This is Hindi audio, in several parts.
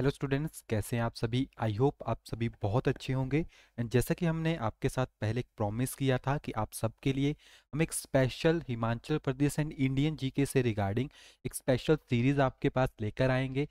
हेलो स्टूडेंट्स कैसे हैं आप सभी आई होप आप सभी बहुत अच्छे होंगे एंड जैसा कि हमने आपके साथ पहले एक प्रॉमिस किया था कि आप सबके लिए हम एक special Himachal Pradesh and Indian GK से रिगार्डिंग एक स्पेशल सीरीज़ आपके पास लेकर आएंगे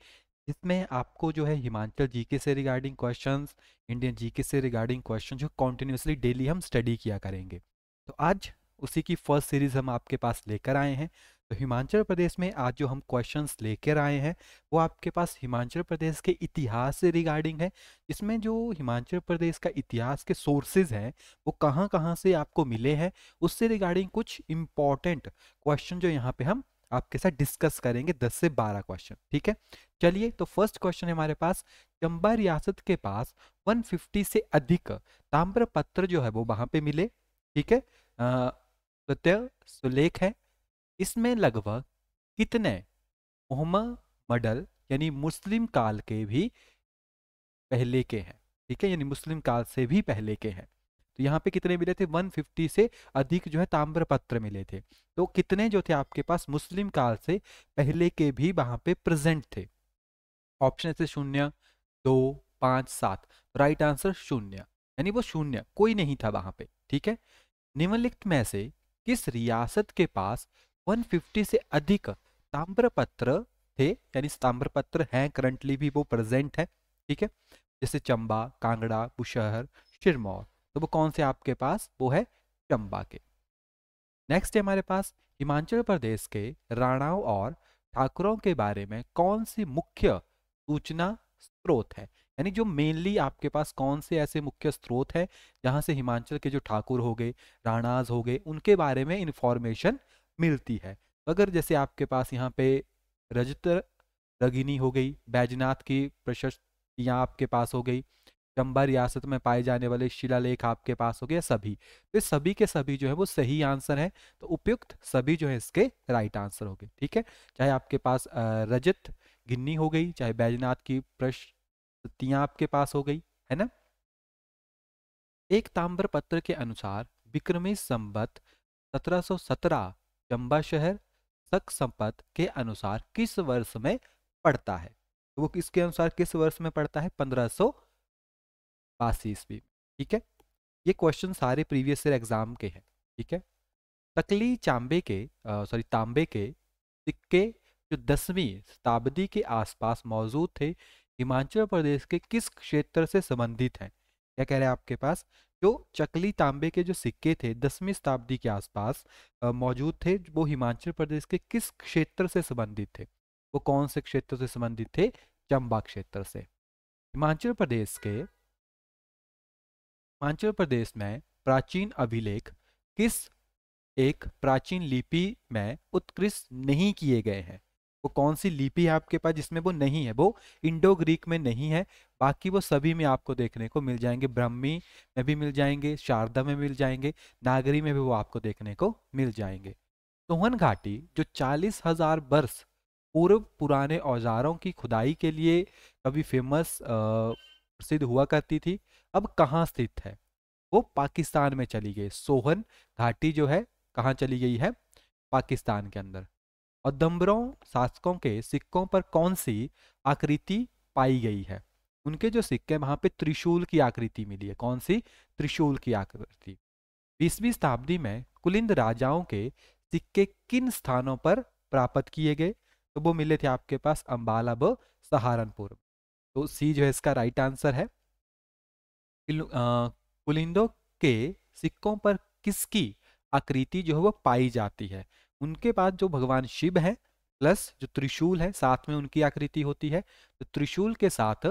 जिसमें आपको जो है हिमाचल जीके से रिगार्डिंग क्वेश्चन इंडियन जीके से रिगार्डिंग क्वेश्चन जो कॉन्टिन्यूसली डेली हम स्टडी किया करेंगे तो आज उसी की फर्स्ट सीरीज़ हम आपके पास लेकर आए हैं तो हिमाचल प्रदेश में आज जो हम क्वेश्चंस लेकर आए हैं वो आपके पास हिमाचल प्रदेश के इतिहास से रिगार्डिंग है इसमें जो हिमाचल प्रदेश का इतिहास के सोर्सेज हैं वो कहाँ कहाँ से आपको मिले हैं उससे रिगार्डिंग कुछ इम्पॉर्टेंट क्वेश्चन जो यहाँ पे हम आपके साथ डिस्कस करेंगे 10 से 12 क्वेश्चन ठीक है चलिए तो फर्स्ट क्वेश्चन है हमारे पास चंबा रियासत के पास 150 से अधिक ताम्र पत्र जो है वो वहां पे मिले ठीक है सुलेख है इसमें लगभग कितने मडल यानी मुस्लिम काल के भी पहले के हैं ठीक है यानी मुस्लिम काल से भी पहले के हैं तो यहाँ पे कितने मिले थे 150 से अधिक जो है ताम्र पत्र मिले थे तो कितने जो थे आपके पास मुस्लिम काल से पहले के भी वहां पे प्रेजेंट थे ऑप्शन थे शून्य दो पांच सात राइट आंसर शून्य यानी वो शून्य कोई नहीं था वहां पे ठीक है निम्नलिखित में से किस रियासत के पास 150 से अधिक ताम्रपत्र थे यानी पत्र हैं करंटली भी वो प्रेजेंट है ठीक है जैसे चंबा कांगड़ा बुशहर शिरमौर तो वो कौन से आपके पास वो है चंबा के नेक्स्ट है हमारे पास हिमाचल प्रदेश के राणाओं और ठाकुरों के बारे में कौन सी मुख्य सूचना स्रोत है यानी जो मेनली आपके पास कौन से ऐसे मुख्य स्रोत है जहां से हिमाचल के जो ठाकुर हो गए राणाज हो गए उनके बारे में इंफॉर्मेशन मिलती है अगर जैसे आपके पास यहाँ पे रजत रगिनी हो गई बैजनाथ की प्रशस्तियाँ आपके पास हो गई चंबा रियासत में पाए जाने वाले शिलालेख आपके पास हो गया सभी तो सभी के सभी जो है वो सही आंसर है तो उपयुक्त सभी जो है इसके राइट आंसर हो गए ठीक है चाहे आपके पास रजत गिन्नी हो गई चाहे बैजनाथ की प्रशस्तियाँ आपके पास हो गई है ना एक ताम्र पत्र के अनुसार विक्रमी संबत सत्रह चंबा शहर शक संपत के अनुसार किस वर्ष में पड़ता है तो वो किसके अनुसार किस वर्ष में पड़ता है पंद्रह सौ बासी ईस्वी ठीक है ये क्वेश्चन सारे प्रीवियस ईयर एग्जाम के हैं ठीक है तकली चांबे के सॉरी तांबे के सिक्के जो दसवीं शताब्दी के आसपास मौजूद थे हिमाचल प्रदेश के किस क्षेत्र से संबंधित हैं क्या कह रहे हैं आपके पास जो चकली तांबे के जो सिक्के थे दसवीं शताब्दी के आसपास मौजूद थे वो हिमाचल प्रदेश के किस क्षेत्र से संबंधित थे वो कौन से क्षेत्र से संबंधित थे चंबा क्षेत्र से हिमाचल प्रदेश के हिमाचल प्रदेश में प्राचीन अभिलेख किस एक प्राचीन लिपि में उत्कृष्ट नहीं किए गए हैं वो कौन सी लिपि है आपके पास जिसमें वो नहीं है वो इंडो ग्रीक में नहीं है बाकी वो सभी में आपको देखने को मिल जाएंगे ब्रह्मी में भी मिल जाएंगे शारदा में मिल जाएंगे नागरी में भी वो आपको देखने को मिल जाएंगे सोहन घाटी जो चालीस हजार वर्ष पूर्व पुराने औजारों की खुदाई के लिए कभी फेमस प्रसिद्ध हुआ करती थी अब कहाँ स्थित है वो पाकिस्तान में चली गई सोहन घाटी जो है कहाँ चली गई है पाकिस्तान के अंदर और दम्बरों शासकों के सिक्कों पर कौन सी आकृति पाई गई है उनके जो सिक्के वहां पे त्रिशूल की आकृति मिली है कौन सी त्रिशूल की आकृति बीसवीं शताब्दी में कुलिंद राजाओं के सिक्के किन स्थानों पर प्राप्त किए गए तो वो मिले थे आपके पास अम्बाला व सहारनपुर तो सी जो है इसका राइट आंसर है कुलिंदों के सिक्कों पर किसकी आकृति जो है वो पाई जाती है उनके पास जो भगवान शिव है प्लस जो त्रिशूल है साथ में उनकी आकृति होती है तो त्रिशूल के साथ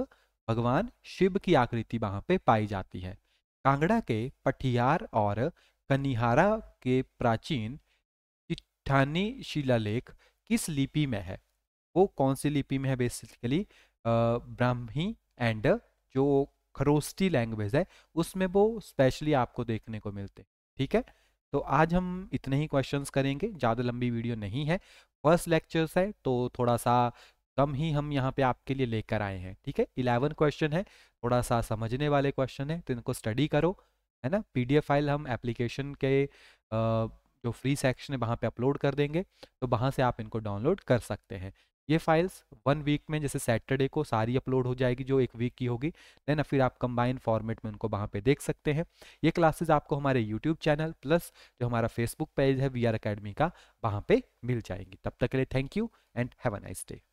भगवान शिव की आकृति वहां पे पाई जाती है कांगड़ा के पठियार और कनिहारा के प्राचीन चिट्ठानी शिलालेख किस लिपि में है वो कौन सी लिपि में है बेसिकली ब्राह्मी एंड जो खरोस्टी लैंग्वेज है उसमें वो स्पेशली आपको देखने को मिलते ठीक है तो आज हम इतने ही क्वेश्चंस करेंगे ज़्यादा लंबी वीडियो नहीं है फर्स्ट लेक्चर्स है तो थोड़ा सा कम ही हम यहाँ पे आपके लिए लेकर आए हैं ठीक है इलेवन क्वेश्चन है थोड़ा सा समझने वाले क्वेश्चन है तो इनको स्टडी करो है ना पीडीएफ फाइल हम एप्लीकेशन के जो फ्री सेक्शन है वहाँ पे अपलोड कर देंगे तो वहाँ से आप इनको डाउनलोड कर सकते हैं ये फाइल्स वन वीक में जैसे सैटरडे को सारी अपलोड हो जाएगी जो एक वीक की होगी देन फिर आप कंबाइन फॉर्मेट में उनको वहाँ पे देख सकते हैं ये क्लासेस आपको हमारे यूट्यूब चैनल प्लस जो हमारा फेसबुक पेज है वी आर अकेडमी का वहाँ पर मिल जाएंगी तब तक के लिए thank you and have a nice day